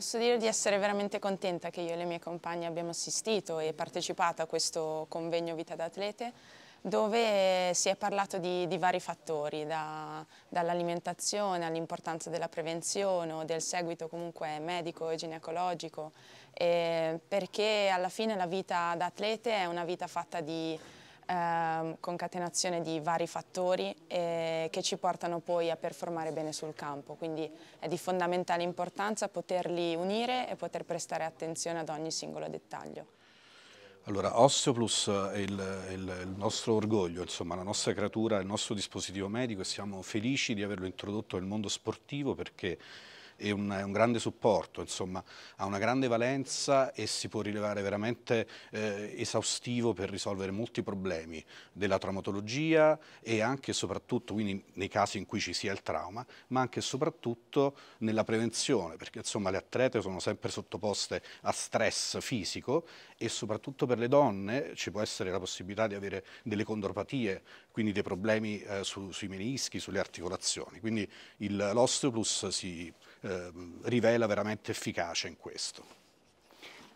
Posso dire di essere veramente contenta che io e le mie compagne abbiamo assistito e partecipato a questo convegno Vita d'Atlete dove si è parlato di, di vari fattori, da, dall'alimentazione all'importanza della prevenzione o del seguito comunque medico e ginecologico, eh, perché alla fine la vita d'atlete è una vita fatta di Ehm, concatenazione di vari fattori eh, che ci portano poi a performare bene sul campo, quindi è di fondamentale importanza poterli unire e poter prestare attenzione ad ogni singolo dettaglio. Allora, Osteoplus è il, il, il, nostro orgoglio, insomma, la nostra creatura, il nostro dispositivo medico e siamo felici di averlo introdotto nel mondo sportivo perché è un, è un grande supporto, insomma, ha una grande valenza e si può rilevare veramente eh, esaustivo per risolvere molti problemi della traumatologia e anche e soprattutto, quindi nei casi in cui ci sia il trauma, ma anche e soprattutto nella prevenzione, perché insomma le atlete sono sempre sottoposte a stress fisico e soprattutto per le donne ci può essere la possibilità di avere delle condorpatie, quindi dei problemi eh, su, sui menischi, sulle articolazioni. Quindi l'Osteoplus si Ehm, rivela veramente efficace in questo.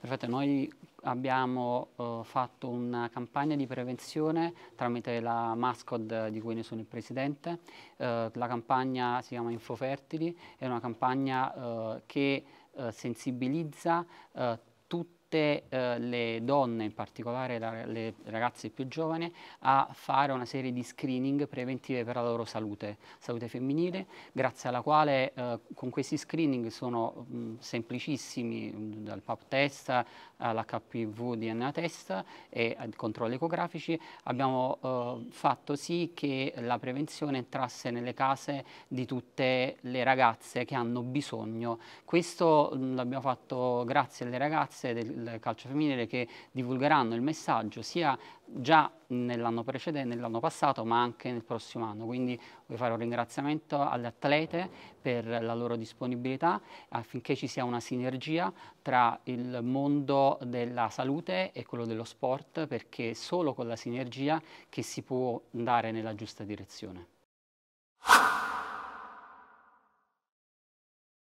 Perfetto, noi abbiamo eh, fatto una campagna di prevenzione tramite la MASCOD di cui ne sono il presidente. Eh, la campagna si chiama Infofertili, è una campagna eh, che eh, sensibilizza eh, tutti tutte eh, le donne, in particolare la, le ragazze più giovani, a fare una serie di screening preventive per la loro salute, salute femminile, grazie alla quale eh, con questi screening sono mh, mm, semplicissimi, mm, dal pap test all'HPV DNA test e controlli ecografici, abbiamo eh, fatto sì che la prevenzione entrasse nelle case di tutte le ragazze che hanno bisogno. Questo mm, l'abbiamo fatto grazie alle ragazze del, del calcio femminile che divulgheranno il messaggio sia già nell'anno precedente, nell'anno passato, ma anche nel prossimo anno. Quindi voglio fare un ringraziamento alle atlete per la loro disponibilità affinché ci sia una sinergia tra il mondo della salute e quello dello sport, perché è solo con la sinergia che si può andare nella giusta direzione.